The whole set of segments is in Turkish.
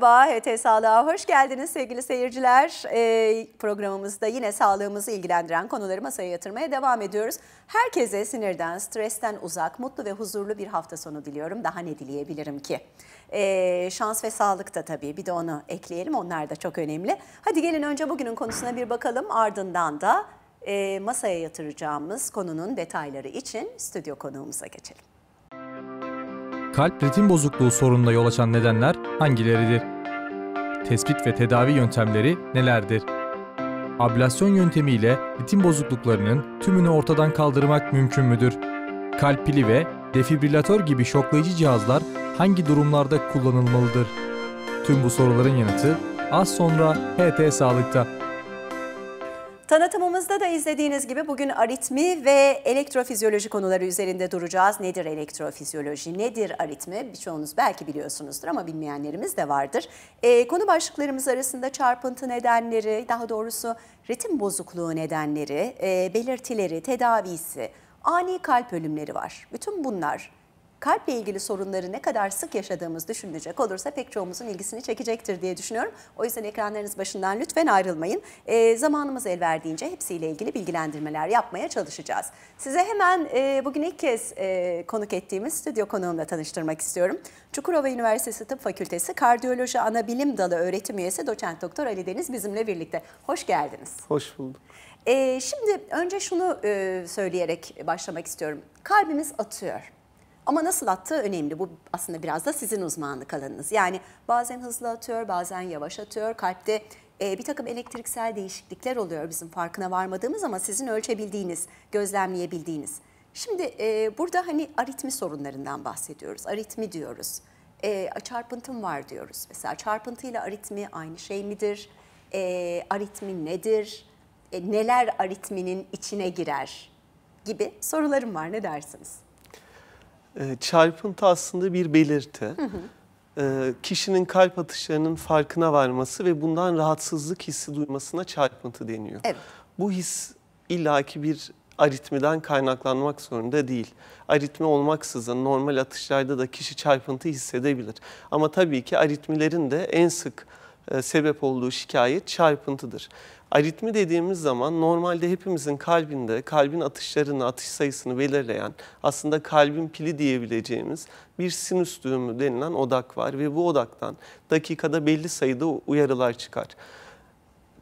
Merhaba, HT Sağlığa hoş geldiniz sevgili seyirciler. E, programımızda yine sağlığımızı ilgilendiren konuları masaya yatırmaya devam ediyoruz. Herkese sinirden, stresten uzak, mutlu ve huzurlu bir hafta sonu diliyorum. Daha ne dileyebilirim ki? E, şans ve sağlık da tabii bir de onu ekleyelim, onlar da çok önemli. Hadi gelin önce bugünün konusuna bir bakalım ardından da e, masaya yatıracağımız konunun detayları için stüdyo konuğumuza geçelim kalp ritim bozukluğu sorununa yol açan nedenler hangileridir? Tespit ve tedavi yöntemleri nelerdir? Ablasyon yöntemiyle ritim bozukluklarının tümünü ortadan kaldırmak mümkün müdür? Kalp pili ve defibrilatör gibi şoklayıcı cihazlar hangi durumlarda kullanılmalıdır? Tüm bu soruların yanıtı az sonra HT Sağlık'ta. Tanıtımımızda da izlediğiniz gibi bugün aritmi ve elektrofizyoloji konuları üzerinde duracağız. Nedir elektrofizyoloji, nedir aritmi? Birçoğunuz belki biliyorsunuzdur ama bilmeyenlerimiz de vardır. Ee, konu başlıklarımız arasında çarpıntı nedenleri, daha doğrusu ritim bozukluğu nedenleri, e, belirtileri, tedavisi, ani kalp ölümleri var. Bütün bunlar kalple ilgili sorunları ne kadar sık yaşadığımız düşünülecek olursa pek çoğumuzun ilgisini çekecektir diye düşünüyorum. O yüzden ekranlarınız başından lütfen ayrılmayın. E, zamanımız el verdiğince hepsiyle ilgili bilgilendirmeler yapmaya çalışacağız. Size hemen e, bugün ilk kez e, konuk ettiğimiz stüdyo konuğumla tanıştırmak istiyorum. Çukurova Üniversitesi Tıp Fakültesi Kardiyoloji Anabilim Dalı öğretim üyesi doçent doktor Ali Deniz bizimle birlikte. Hoş geldiniz. Hoş bulduk. Ee, şimdi önce şunu e, söyleyerek başlamak istiyorum. Kalbimiz atıyor. Ama nasıl attığı önemli. Bu aslında biraz da sizin uzmanlık alanınız. Yani bazen hızlı atıyor, bazen yavaş atıyor. Kalpte e, bir takım elektriksel değişiklikler oluyor bizim farkına varmadığımız ama sizin ölçebildiğiniz, gözlemleyebildiğiniz. Şimdi e, burada hani aritmi sorunlarından bahsediyoruz. Aritmi diyoruz. E, çarpıntım var diyoruz. Mesela çarpıntıyla aritmi aynı şey midir? E, aritmi nedir? E, neler aritminin içine girer? Gibi sorularım var. Ne dersiniz? Ee, çarpıntı aslında bir belirti. Hı hı. E, kişinin kalp atışlarının farkına varması ve bundan rahatsızlık hissi duymasına çarpıntı deniyor. Evet. Bu his illaki bir aritmiden kaynaklanmak zorunda değil. Aritmi olmaksızın normal atışlarda da kişi çarpıntı hissedebilir. Ama tabii ki aritmilerin de en sık e, sebep olduğu şikayet çarpıntıdır. Aritmi dediğimiz zaman normalde hepimizin kalbinde kalbin atışlarını, atış sayısını belirleyen aslında kalbin pili diyebileceğimiz bir sinüs düğümü denilen odak var ve bu odaktan dakikada belli sayıda uyarılar çıkar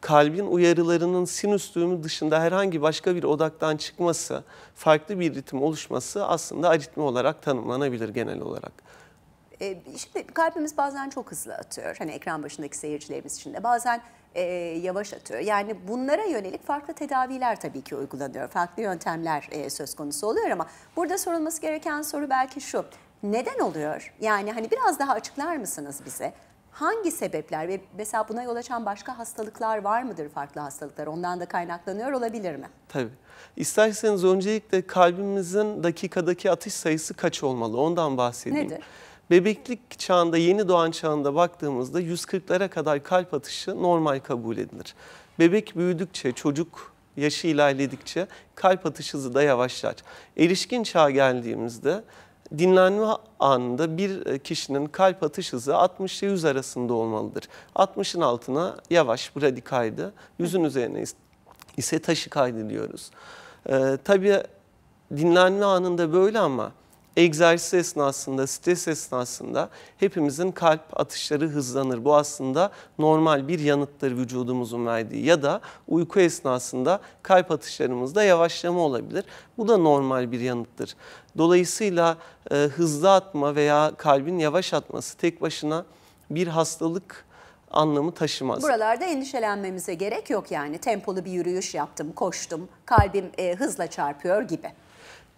kalbin uyarılarının sinüs düğümü dışında herhangi başka bir odaktan çıkması, farklı bir ritim oluşması aslında aritmi olarak tanımlanabilir genel olarak. Ee, şimdi kalbimiz bazen çok hızlı atıyor. Hani ekran başındaki seyircilerimiz için de bazen e, yavaşlatıyor. Yani bunlara yönelik farklı tedaviler tabii ki uygulanıyor. Farklı yöntemler e, söz konusu oluyor ama burada sorulması gereken soru belki şu. Neden oluyor? Yani hani biraz daha açıklar mısınız bize? Hangi sebepler ve mesela buna yol açan başka hastalıklar var mıdır farklı hastalıklar? Ondan da kaynaklanıyor olabilir mi? Tabii. İsterseniz öncelikle kalbimizin dakikadaki atış sayısı kaç olmalı? Ondan bahsedeyim. Nedir? Bebeklik çağında, yeni doğan çağında baktığımızda 140'lara kadar kalp atışı normal kabul edilir. Bebek büyüdükçe, çocuk yaşı ilerledikçe kalp atış hızı da yavaşlar. Erişkin çağa geldiğimizde dinlenme anında bir e, kişinin kalp atış hızı 60 ile 100 arasında olmalıdır. 60'ın altına yavaş bradikaydı, 100'ün üzerine ise taşı kaydediyoruz. Ee, tabii dinlenme anında böyle ama egzersiz esnasında, stres esnasında hepimizin kalp atışları hızlanır. Bu aslında normal bir yanıttır vücudumuzun verdiği ya da uyku esnasında kalp atışlarımızda yavaşlama olabilir. Bu da normal bir yanıttır. Dolayısıyla e, hızlı atma veya kalbin yavaş atması tek başına bir hastalık anlamı taşımaz. Buralarda endişelenmemize gerek yok yani. Tempolu bir yürüyüş yaptım, koştum, kalbim e, hızla çarpıyor gibi.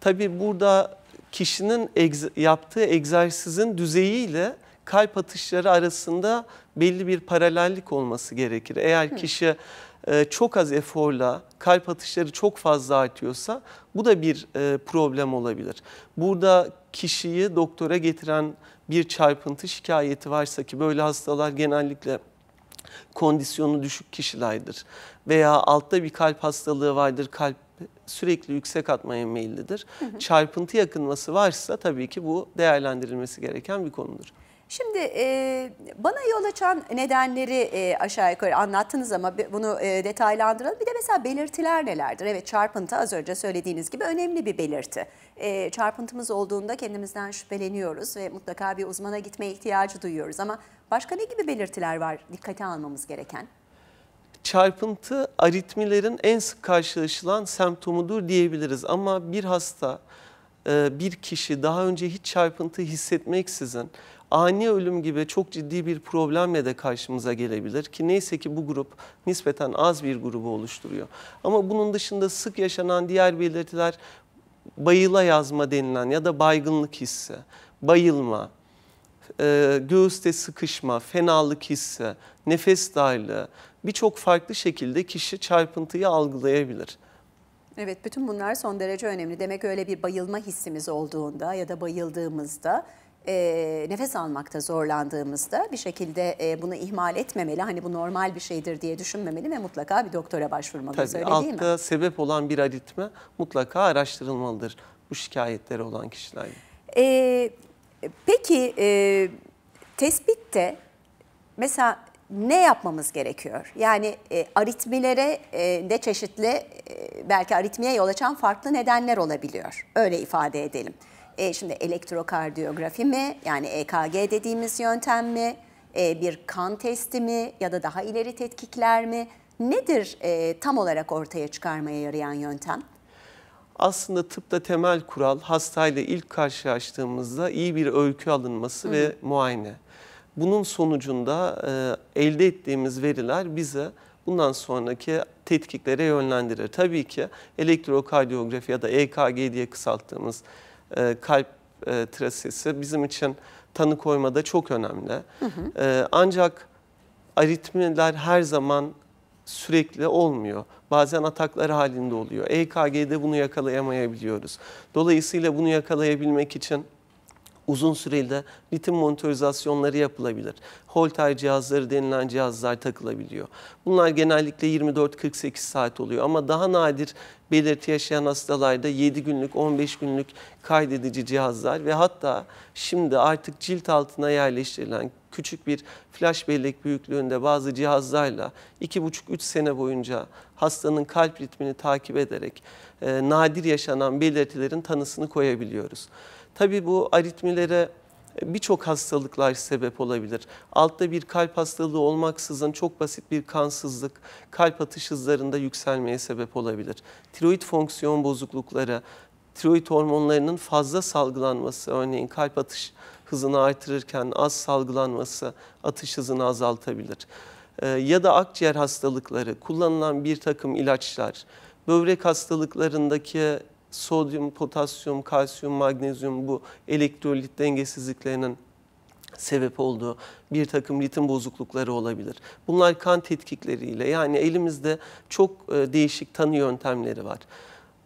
Tabii burada kişinin egz yaptığı egzersizin düzeyiyle kalp atışları arasında belli bir paralellik olması gerekir. Eğer Hı. kişi e, çok az eforla kalp atışları çok fazla artıyorsa bu da bir e, problem olabilir. Burada kişiyi doktora getiren bir çarpıntı şikayeti varsa ki böyle hastalar genellikle kondisyonu düşük kişilerdir veya altta bir kalp hastalığı vardır, kalp sürekli yüksek atmaya meyillidir. Hı hı. Çarpıntı yakınması varsa tabii ki bu değerlendirilmesi gereken bir konudur. Şimdi e, bana yol açan nedenleri e, aşağı yukarı anlattınız ama bunu e, detaylandıralım. Bir de mesela belirtiler nelerdir? Evet çarpıntı az önce söylediğiniz gibi önemli bir belirti. E, çarpıntımız olduğunda kendimizden şüpheleniyoruz ve mutlaka bir uzmana gitmeye ihtiyacı duyuyoruz. Ama başka ne gibi belirtiler var dikkate almamız gereken? çarpıntı aritmilerin en sık karşılaşılan semptomudur diyebiliriz. Ama bir hasta, e, bir kişi daha önce hiç çarpıntı hissetmeksizin ani ölüm gibi çok ciddi bir problemle de karşımıza gelebilir ki neyse ki bu grup nispeten az bir grubu oluşturuyor. Ama bunun dışında sık yaşanan diğer belirtiler bayıla yazma denilen ya da baygınlık hissi, bayılma, e, göğüste sıkışma, fenalık hissi, nefes darlığı birçok farklı şekilde kişi çarpıntıyı algılayabilir. Evet bütün bunlar son derece önemli. Demek öyle bir bayılma hissimiz olduğunda ya da bayıldığımızda e, nefes almakta zorlandığımızda bir şekilde e, bunu ihmal etmemeli. Hani bu normal bir şeydir diye düşünmemeli ve mutlaka bir doktora başvurmalıyız Tabii, öyle değil mi? Altta sebep olan bir aritme mutlaka araştırılmalıdır bu şikayetleri olan kişilerin. E, e, peki e, tespitte mesela ne yapmamız gerekiyor? Yani e, aritmilere e, de çeşitli e, belki aritmiye yol açan farklı nedenler olabiliyor. Öyle ifade edelim. E, şimdi elektrokardiyografi mi yani EKG dediğimiz yöntem mi? E, bir kan testi mi ya da daha ileri tetkikler mi? Nedir e, tam olarak ortaya çıkarmaya yarayan yöntem? aslında tıpta temel kural hastayla ilk karşılaştığımızda iyi bir öykü alınması Hı -hı. ve muayene. Bunun sonucunda e, elde ettiğimiz veriler bize bundan sonraki tetkiklere yönlendirir. Tabii ki elektrokardiyografi ya da EKG diye kısalttığımız e, kalp e, trasesi bizim için tanı koymada çok önemli. Hı hı. E, ancak aritmiler her zaman sürekli olmuyor. Bazen ataklar halinde oluyor. EKG'de bunu yakalayamayabiliyoruz. Dolayısıyla bunu yakalayabilmek için uzun süreli ritim monitorizasyonları yapılabilir. Holter cihazları denilen cihazlar takılabiliyor. Bunlar genellikle 24-48 saat oluyor ama daha nadir belirti yaşayan hastalarda 7 günlük, 15 günlük kaydedici cihazlar ve hatta şimdi artık cilt altına yerleştirilen küçük bir flash bellek büyüklüğünde bazı cihazlarla 2,5-3 sene boyunca hastanın kalp ritmini takip ederek e, nadir yaşanan belirtilerin tanısını koyabiliyoruz. Tabii bu aritmilere e, birçok hastalıklar sebep olabilir. Altta bir kalp hastalığı olmaksızın çok basit bir kansızlık kalp atış hızlarında yükselmeye sebep olabilir. Tiroid fonksiyon bozuklukları, tiroid hormonlarının fazla salgılanması, örneğin kalp atış hızını artırırken az salgılanması atış hızını azaltabilir. E, ya da akciğer hastalıkları, kullanılan bir takım ilaçlar, böbrek hastalıklarındaki sodyum, potasyum, kalsiyum, magnezyum bu elektrolit dengesizliklerinin sebep olduğu bir takım ritim bozuklukları olabilir. Bunlar kan tetkikleriyle yani elimizde çok e, değişik tanı yöntemleri var.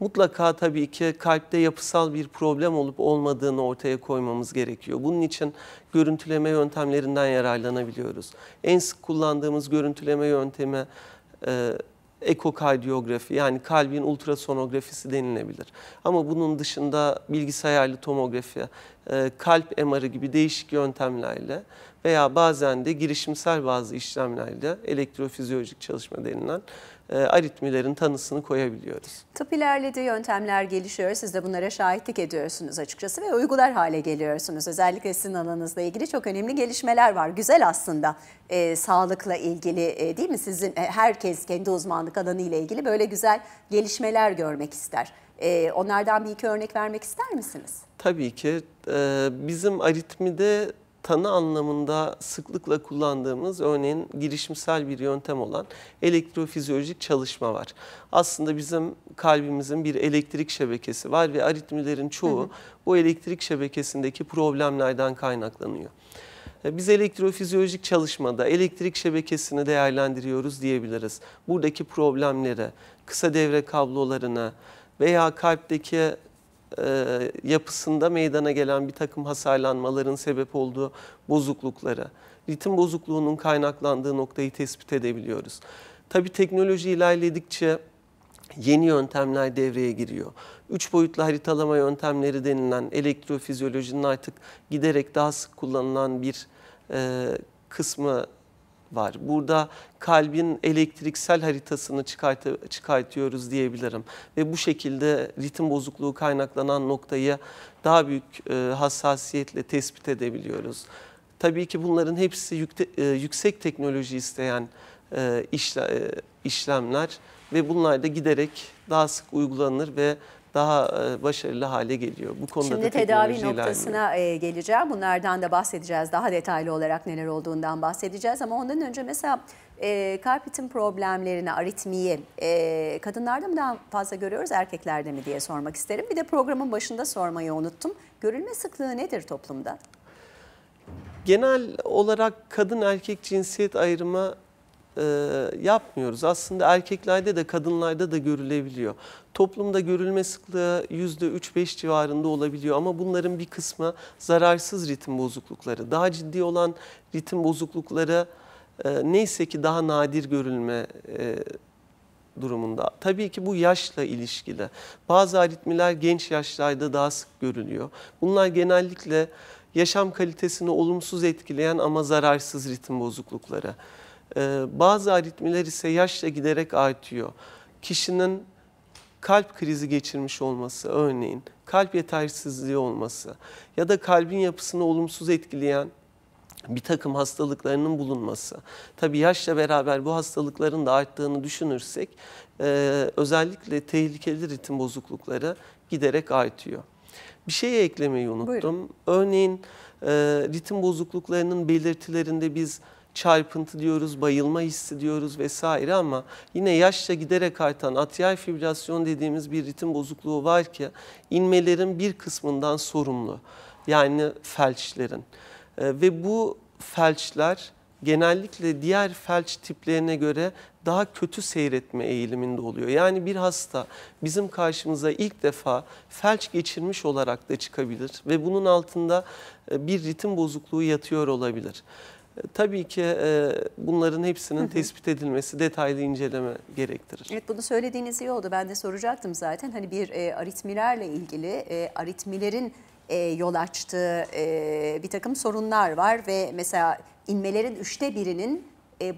Mutlaka tabii ki kalpte yapısal bir problem olup olmadığını ortaya koymamız gerekiyor. Bunun için görüntüleme yöntemlerinden yararlanabiliyoruz. En sık kullandığımız görüntüleme yöntemi e, ekokardiyografi yani kalbin ultrasonografisi denilebilir. Ama bunun dışında bilgisayarlı tomografi, e, kalp MR'ı gibi değişik yöntemlerle veya bazen de girişimsel bazı işlemlerle elektrofizyolojik çalışma denilen e, aritmilerin tanısını koyabiliyoruz. Tıp ilerledi, yöntemler gelişiyor. Siz de bunlara şahitlik ediyorsunuz açıkçası ve uygular hale geliyorsunuz. Özellikle sizin alanınızla ilgili çok önemli gelişmeler var. Güzel aslında e, sağlıkla ilgili e, değil mi? Sizin e, herkes kendi uzmanlık alanı ile ilgili böyle güzel gelişmeler görmek ister. E, onlardan bir iki örnek vermek ister misiniz? Tabii ki. E, bizim aritmide tanı anlamında sıklıkla kullandığımız örneğin girişimsel bir yöntem olan elektrofizyolojik çalışma var. Aslında bizim kalbimizin bir elektrik şebekesi var ve aritmilerin çoğu hı hı. bu elektrik şebekesindeki problemlerden kaynaklanıyor. E, biz elektrofizyolojik çalışmada elektrik şebekesini değerlendiriyoruz diyebiliriz. Buradaki problemlere, kısa devre kablolarına veya kalpteki e, yapısında meydana gelen bir takım hasarlanmaların sebep olduğu bozukluklara, ritim bozukluğunun kaynaklandığı noktayı tespit edebiliyoruz. Tabii teknoloji ilerledikçe yeni yöntemler devreye giriyor. Üç boyutlu haritalama yöntemleri denilen elektrofizyolojinin artık giderek daha sık kullanılan bir e, kısmı var. Burada kalbin elektriksel haritasını çıkart çıkartıyoruz diyebilirim. Ve bu şekilde ritim bozukluğu kaynaklanan noktayı daha büyük e, hassasiyetle tespit edebiliyoruz. Tabii ki bunların hepsi yükte, e, yüksek teknoloji isteyen e, işle, e, işlemler ve bunlar da giderek daha sık uygulanır ve daha e, başarılı hale geliyor. Bu konuda Şimdi da tedavi noktasına ilerliyor. geleceğim. Bunlardan da bahsedeceğiz. Daha detaylı olarak neler olduğundan bahsedeceğiz. Ama ondan önce mesela e, kalpitin problemlerini, aritmiyi e, kadınlarda mı daha fazla görüyoruz, erkeklerde mi diye sormak isterim. Bir de programın başında sormayı unuttum. Görülme sıklığı nedir toplumda? Genel olarak kadın erkek cinsiyet ayrımı e, yapmıyoruz. Aslında erkeklerde de kadınlarda da görülebiliyor. Toplumda görülme sıklığı %3-5 civarında olabiliyor ama bunların bir kısmı zararsız ritim bozuklukları. Daha ciddi olan ritim bozuklukları e, neyse ki daha nadir görülme e, durumunda. Tabii ki bu yaşla ilişkili. Bazı aritmiler genç yaşlarda daha sık görülüyor. Bunlar genellikle yaşam kalitesini olumsuz etkileyen ama zararsız ritim bozuklukları. Ee, bazı aritmiler ise yaşla giderek artıyor. Kişinin kalp krizi geçirmiş olması örneğin, kalp yetersizliği olması ya da kalbin yapısını olumsuz etkileyen bir takım hastalıklarının bulunması. Tabi yaşla beraber bu hastalıkların da arttığını düşünürsek e, özellikle tehlikeli ritim bozuklukları giderek artıyor. Bir şey eklemeyi unuttum. Buyurun. Örneğin e, ritim bozukluklarının belirtilerinde biz çarpıntı diyoruz, bayılma hissi diyoruz vesaire ama yine yaşla giderek artan atrial fibrilasyon dediğimiz bir ritim bozukluğu var ki inmelerin bir kısmından sorumlu. Yani felçlerin. Ee, ve bu felçler genellikle diğer felç tiplerine göre daha kötü seyretme eğiliminde oluyor. Yani bir hasta bizim karşımıza ilk defa felç geçirmiş olarak da çıkabilir ve bunun altında e, bir ritim bozukluğu yatıyor olabilir. E, tabii ki e, bunların hepsinin tespit edilmesi, detaylı inceleme gerektirir. Evet bunu söylediğiniz iyi oldu. Ben de soracaktım zaten. Hani bir e, aritmilerle ilgili aritmilerin yol açtığı bir takım sorunlar var ve mesela inmelerin üçte birinin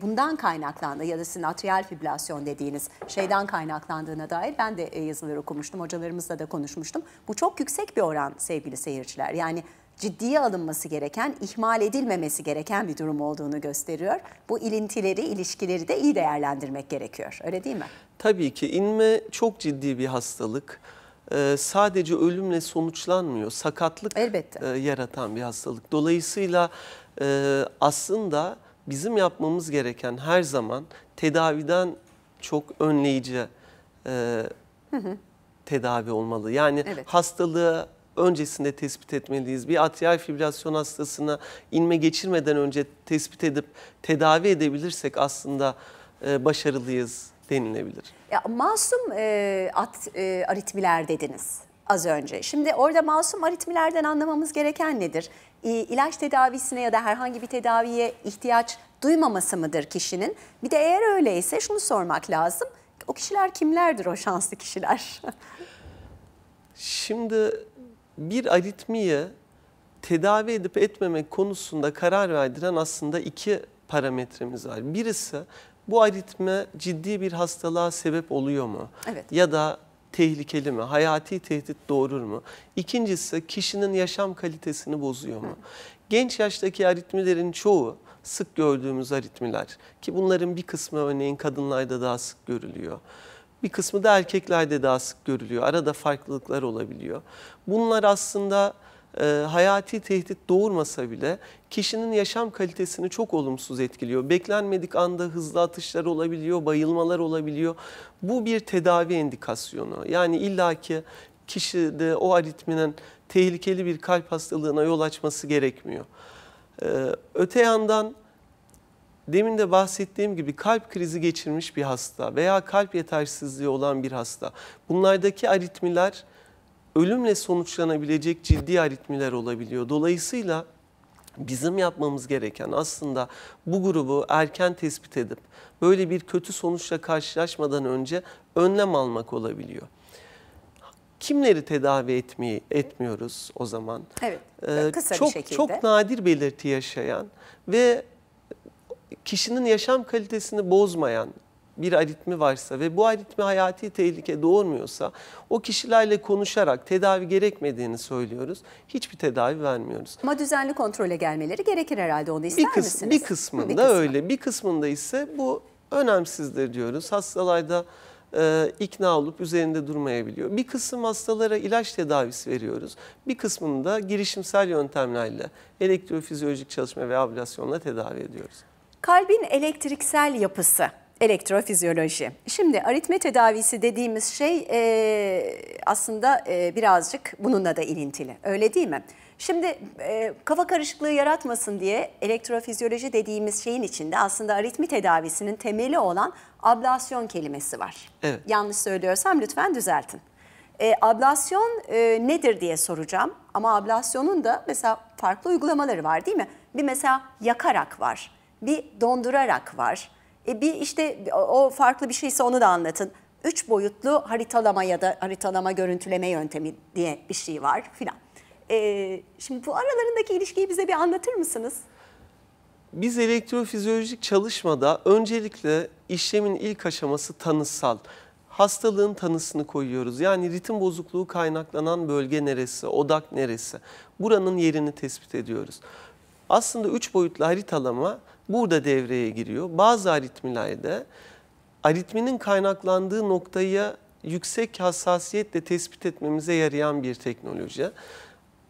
bundan kaynaklandığı ya da sizin atrial fibrilasyon dediğiniz şeyden kaynaklandığına dair ben de yazıları okumuştum. Hocalarımızla da konuşmuştum. Bu çok yüksek bir oran sevgili seyirciler. Yani ciddiye alınması gereken, ihmal edilmemesi gereken bir durum olduğunu gösteriyor. Bu ilintileri, ilişkileri de iyi değerlendirmek gerekiyor. Öyle değil mi? Tabii ki inme çok ciddi bir hastalık. Ee, sadece ölümle sonuçlanmıyor. Sakatlık Elbette. E, yaratan bir hastalık. Dolayısıyla e, aslında bizim yapmamız gereken her zaman tedaviden çok önleyici e, hı hı. tedavi olmalı. Yani evet. hastalığı öncesinde tespit etmeliyiz. Bir atrial fibrilasyon hastasına inme geçirmeden önce tespit edip tedavi edebilirsek aslında e, başarılıyız denilebilir. Ya, masum e, at, e, aritmiler dediniz az önce. Şimdi orada masum aritmilerden anlamamız gereken nedir? E, ilaç tedavisine ya da herhangi bir tedaviye ihtiyaç duymaması mıdır kişinin? Bir de eğer öyleyse şunu sormak lazım. O kişiler kimlerdir o şanslı kişiler? Şimdi bir aritmiyi tedavi edip etmemek konusunda karar verdiren aslında iki parametremiz var. Birisi bu aritme ciddi bir hastalığa sebep oluyor mu? Evet. Ya da tehlikeli mi? Hayati tehdit doğurur mu? İkincisi kişinin yaşam kalitesini bozuyor mu? Genç yaştaki aritmilerin çoğu sık gördüğümüz aritmiler ki bunların bir kısmı örneğin kadınlarda daha sık görülüyor. Bir kısmı da erkeklerde daha sık görülüyor. Arada farklılıklar olabiliyor. Bunlar aslında e, hayati tehdit doğurmasa bile kişinin yaşam kalitesini çok olumsuz etkiliyor. Beklenmedik anda hızlı atışlar olabiliyor, bayılmalar olabiliyor. Bu bir tedavi endikasyonu. Yani illaki kişi de o aritminin tehlikeli bir kalp hastalığına yol açması gerekmiyor. Ee, öte yandan demin de bahsettiğim gibi kalp krizi geçirmiş bir hasta veya kalp yetersizliği olan bir hasta. Bunlardaki aritmiler ölümle sonuçlanabilecek ciddi aritmiler olabiliyor. Dolayısıyla bizim yapmamız gereken aslında bu grubu erken tespit edip böyle bir kötü sonuçla karşılaşmadan önce önlem almak olabiliyor. Kimleri tedavi etmeyi etmiyoruz o zaman? Evet, ee, kısa ee, çok, şekilde. Çok nadir belirti yaşayan ve kişinin yaşam kalitesini bozmayan bir aritmi varsa ve bu aritmi hayati tehlike doğurmuyorsa o kişilerle konuşarak tedavi gerekmediğini söylüyoruz. Hiçbir tedavi vermiyoruz. Ama düzenli kontrole gelmeleri gerekir herhalde onu ister bir kısm, misiniz? Bir kısmında bir kısmı. öyle bir kısmında ise bu önemsizdir diyoruz. Hastalarda e, ikna olup üzerinde durmayabiliyor. Bir kısım hastalara ilaç tedavisi veriyoruz. Bir kısmında girişimsel yöntemlerle elektrofizyolojik çalışma ve ablasyonla tedavi ediyoruz. Kalbin elektriksel yapısı, elektrofizyoloji. Şimdi aritme tedavisi dediğimiz şey e, aslında e, birazcık bununla da ilintili, öyle değil mi? Şimdi e, kafa karışıklığı yaratmasın diye elektrofizyoloji dediğimiz şeyin içinde aslında aritmi tedavisinin temeli olan ablasyon kelimesi var. Evet. Yanlış söylüyorsam lütfen düzeltin. E, ablasyon e, nedir diye soracağım ama ablasyonun da mesela farklı uygulamaları var değil mi? Bir mesela yakarak var bir dondurarak var. E bir işte o farklı bir şeyse onu da anlatın. Üç boyutlu haritalama ya da haritalama görüntüleme yöntemi diye bir şey var filan. E, şimdi bu aralarındaki ilişkiyi bize bir anlatır mısınız? Biz elektrofizyolojik çalışmada öncelikle işlemin ilk aşaması tanısal hastalığın tanısını koyuyoruz. Yani ritim bozukluğu kaynaklanan bölge neresi, odak neresi? Buranın yerini tespit ediyoruz. Aslında üç boyutlu haritalama burada devreye giriyor. Bazı aritmilerde aritminin kaynaklandığı noktayı yüksek hassasiyetle tespit etmemize yarayan bir teknoloji.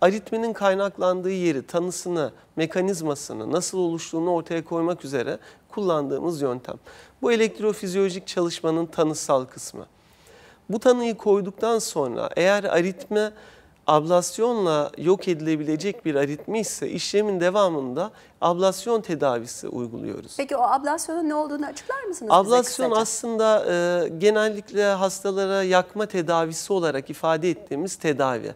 Aritminin kaynaklandığı yeri, tanısını, mekanizmasını, nasıl oluştuğunu ortaya koymak üzere kullandığımız yöntem. Bu elektrofizyolojik çalışmanın tanısal kısmı. Bu tanıyı koyduktan sonra eğer aritme ablasyonla yok edilebilecek bir aritmi ise işlemin devamında ablasyon tedavisi uyguluyoruz. Peki o ablasyonun ne olduğunu açıklar mısınız? Ablasyon aslında e, genellikle hastalara yakma tedavisi olarak ifade ettiğimiz tedavi.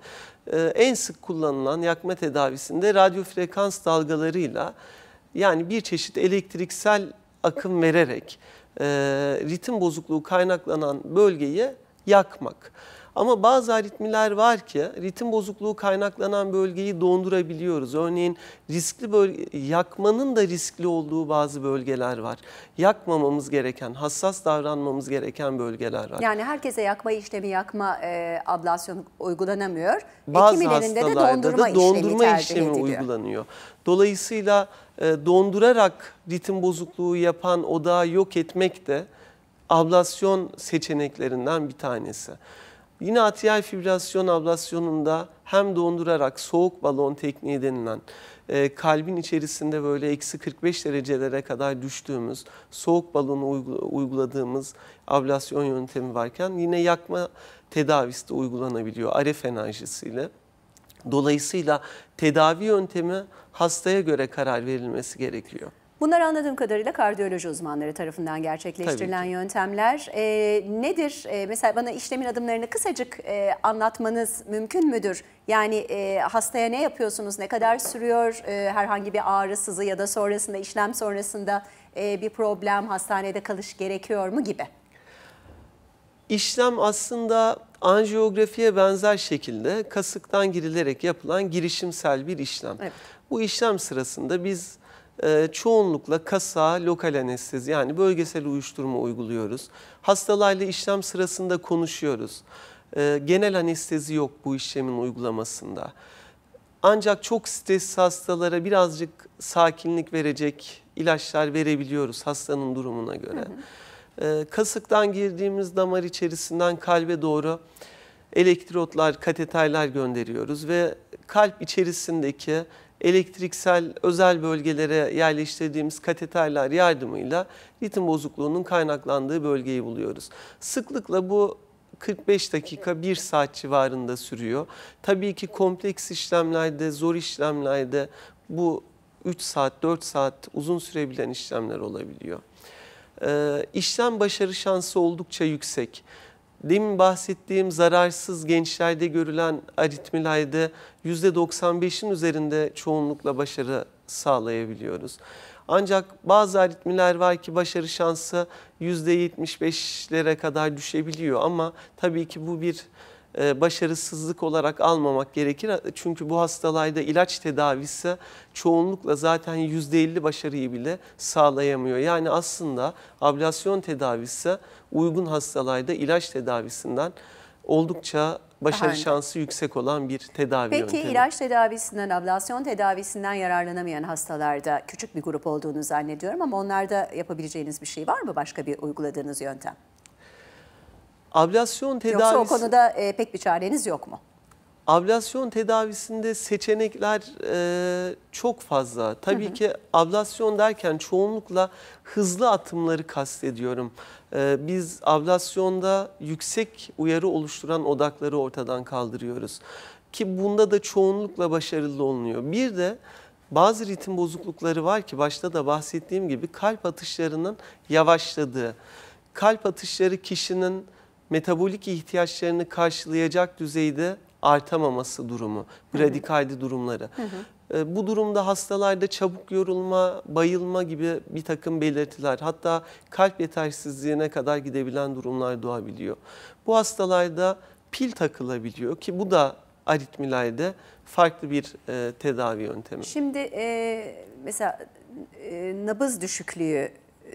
E, en sık kullanılan yakma tedavisinde radyo frekans dalgalarıyla yani bir çeşit elektriksel akım vererek e, ritim bozukluğu kaynaklanan bölgeyi yakmak. Ama bazı aritmiler var ki ritim bozukluğu kaynaklanan bölgeyi dondurabiliyoruz. Örneğin riskli bölge, yakmanın da riskli olduğu bazı bölgeler var. Yakmamamız gereken, hassas davranmamız gereken bölgeler var. Yani herkese yakma işlemi, yakma e, ablasyonu uygulanamıyor. E, bazı e, hastalarda de dondurma, da dondurma işlemi, işlemi ediliyor. uygulanıyor. Dolayısıyla e, dondurarak ritim bozukluğu yapan odağı yok etmek de ablasyon seçeneklerinden bir tanesi. Yine atiyal fibrilasyon ablasyonunda hem dondurarak soğuk balon tekniği denilen e, kalbin içerisinde böyle eksi 45 derecelere kadar düştüğümüz soğuk balonu uyguladığımız ablasyon yöntemi varken yine yakma tedavisi de uygulanabiliyor aref enerjisiyle. Dolayısıyla tedavi yöntemi hastaya göre karar verilmesi gerekiyor. Bunlar anladığım kadarıyla kardiyoloji uzmanları tarafından gerçekleştirilen yöntemler. E, nedir? E, mesela bana işlemin adımlarını kısacık e, anlatmanız mümkün müdür? Yani e, hastaya ne yapıyorsunuz? Ne kadar sürüyor? E, herhangi bir ağrı, sızı ya da sonrasında işlem sonrasında e, bir problem, hastanede kalış gerekiyor mu gibi? İşlem aslında anjiyografiye benzer şekilde kasıktan girilerek yapılan girişimsel bir işlem. Evet. Bu işlem sırasında biz ee, çoğunlukla kasa, lokal anestezi yani bölgesel uyuşturma uyguluyoruz. Hastalarla işlem sırasında konuşuyoruz. Ee, genel anestezi yok bu işlemin uygulamasında. Ancak çok stresli hastalara birazcık sakinlik verecek ilaçlar verebiliyoruz hastanın durumuna göre. Ee, kasıktan girdiğimiz damar içerisinden kalbe doğru elektrotlar, kateterler gönderiyoruz ve kalp içerisindeki elektriksel özel bölgelere yerleştirdiğimiz kateterler yardımıyla ritim bozukluğunun kaynaklandığı bölgeyi buluyoruz. Sıklıkla bu 45 dakika 1 saat civarında sürüyor. Tabii ki kompleks işlemlerde, zor işlemlerde bu 3 saat, 4 saat uzun sürebilen işlemler olabiliyor. Ee, işlem başarı şansı oldukça yüksek demin bahsettiğim zararsız gençlerde görülen aritmilerde %95'in üzerinde çoğunlukla başarı sağlayabiliyoruz. Ancak bazı aritmiler var ki başarı şansı %75'lere kadar düşebiliyor ama tabii ki bu bir e, başarısızlık olarak almamak gerekir. E, çünkü bu hastalarda ilaç tedavisi çoğunlukla zaten %50 başarıyı bile sağlayamıyor. Yani aslında ablasyon tedavisi uygun hastalarda ilaç tedavisinden oldukça başarı Aha. şansı yüksek olan bir tedavi Peki, yöntemi. Peki ilaç tedavisinden, ablasyon tedavisinden yararlanamayan hastalarda küçük bir grup olduğunu zannediyorum ama onlarda yapabileceğiniz bir şey var mı başka bir uyguladığınız yöntem? Ablasyon tedavisi... Yoksa o konuda e, pek bir çareniz yok mu? Ablasyon tedavisinde seçenekler e, çok fazla. Tabii hı hı. ki ablasyon derken çoğunlukla hızlı atımları kastediyorum. E, biz ablasyonda yüksek uyarı oluşturan odakları ortadan kaldırıyoruz. Ki bunda da çoğunlukla başarılı olunuyor. Bir de bazı ritim bozuklukları var ki başta da bahsettiğim gibi kalp atışlarının yavaşladığı. Kalp atışları kişinin metabolik ihtiyaçlarını karşılayacak düzeyde artamaması durumu, bradikardi durumları. Hı hı. Ee, bu durumda hastalarda çabuk yorulma, bayılma gibi bir takım belirtiler hatta kalp yetersizliğine kadar gidebilen durumlar doğabiliyor. Bu hastalarda pil takılabiliyor ki bu da aritmilerde farklı bir e, tedavi yöntemi. Şimdi e, mesela e, nabız düşüklüğü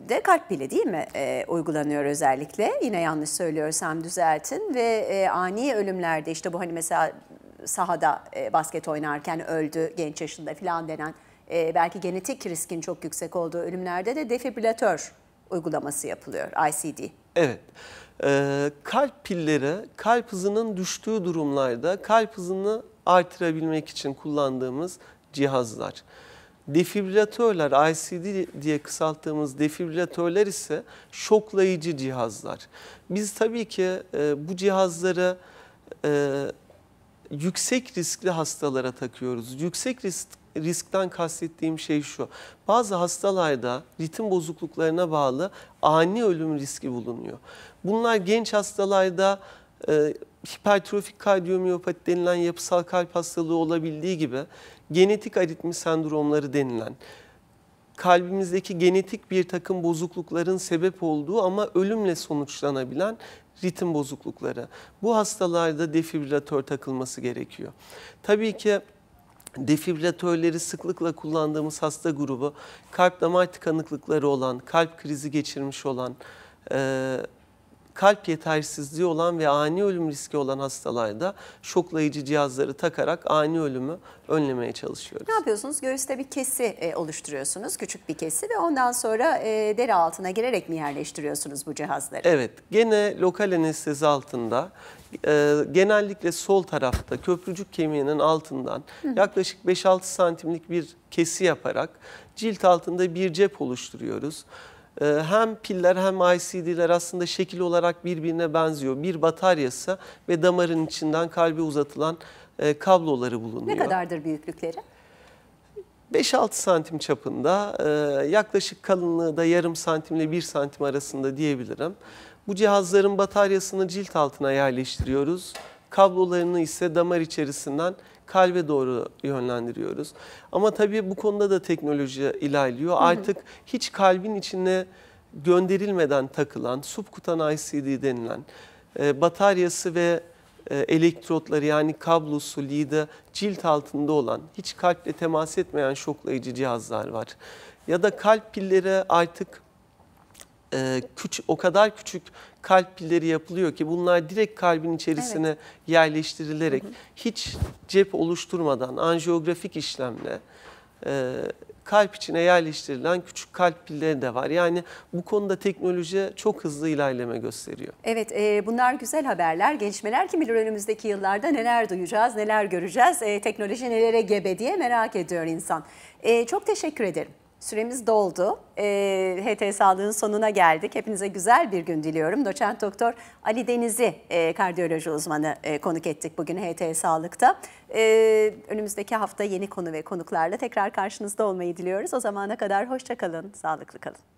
de kalp pili değil mi e, uygulanıyor özellikle. Yine yanlış söylüyorsam düzeltin ve e, ani ölümlerde işte bu hani mesela sahada e, basket oynarken öldü genç yaşında falan denen e, belki genetik riskin çok yüksek olduğu ölümlerde de defibrilatör uygulaması yapılıyor ICD. Evet. Ee, kalp pilleri kalp hızının düştüğü durumlarda kalp hızını artırabilmek için kullandığımız cihazlar. Defibrilatörler, ICD diye kısalttığımız defibrilatörler ise şoklayıcı cihazlar. Biz tabii ki e, bu cihazları e, yüksek riskli hastalara takıyoruz. Yüksek risk, riskten kastettiğim şey şu. Bazı hastalarda ritim bozukluklarına bağlı ani ölüm riski bulunuyor. Bunlar genç hastalarda e, hipertrofik kardiyomiyopati denilen yapısal kalp hastalığı olabildiği gibi genetik aritmi sendromları denilen kalbimizdeki genetik bir takım bozuklukların sebep olduğu ama ölümle sonuçlanabilen ritim bozuklukları. Bu hastalarda defibrilatör takılması gerekiyor. Tabii ki defibrilatörleri sıklıkla kullandığımız hasta grubu kalp damar tıkanıklıkları olan, kalp krizi geçirmiş olan, e, kalp yetersizliği olan ve ani ölüm riski olan hastalarda şoklayıcı cihazları takarak ani ölümü önlemeye çalışıyoruz. Ne yapıyorsunuz? Göğüste bir kesi e, oluşturuyorsunuz, küçük bir kesi ve ondan sonra e, deri altına girerek mi yerleştiriyorsunuz bu cihazları? Evet, gene lokal anestezi altında e, genellikle sol tarafta köprücük kemiğinin altından yaklaşık 5-6 santimlik bir kesi yaparak cilt altında bir cep oluşturuyoruz. Ee, hem piller hem ICD'ler aslında şekil olarak birbirine benziyor. Bir bataryası ve damarın içinden kalbe uzatılan e, kabloları bulunuyor. Ne kadardır büyüklükleri? 5-6 santim çapında e, yaklaşık kalınlığı da yarım santim ile 1 santim arasında diyebilirim. Bu cihazların bataryasını cilt altına yerleştiriyoruz. Kablolarını ise damar içerisinden kalbe doğru yönlendiriyoruz. Ama tabii bu konuda da teknoloji ilerliyor. Artık hiç kalbin içine gönderilmeden takılan subkutan ICD denilen e, bataryası ve e, elektrotları yani kablosu lida cilt altında olan hiç kalple temas etmeyen şoklayıcı cihazlar var. Ya da kalp pilleri artık e, küçük o kadar küçük kalp pilleri yapılıyor ki bunlar direkt kalbin içerisine evet. yerleştirilerek hı hı. hiç cep oluşturmadan anjiyografik işlemle e, kalp içine yerleştirilen küçük kalp pilleri de var. Yani bu konuda teknoloji çok hızlı ilerleme gösteriyor. Evet e, bunlar güzel haberler, gelişmeler. Kim bilir önümüzdeki yıllarda neler duyacağız, neler göreceğiz, e, teknoloji nelere gebe diye merak ediyor insan. E, çok teşekkür ederim. Süremiz doldu. E, ee, HT Sağlığı'nın sonuna geldik. Hepinize güzel bir gün diliyorum. Doçent Doktor Ali Deniz'i e, kardiyoloji uzmanı e, konuk ettik bugün HT Sağlık'ta. E, önümüzdeki hafta yeni konu ve konuklarla tekrar karşınızda olmayı diliyoruz. O zamana kadar hoşçakalın, sağlıklı kalın.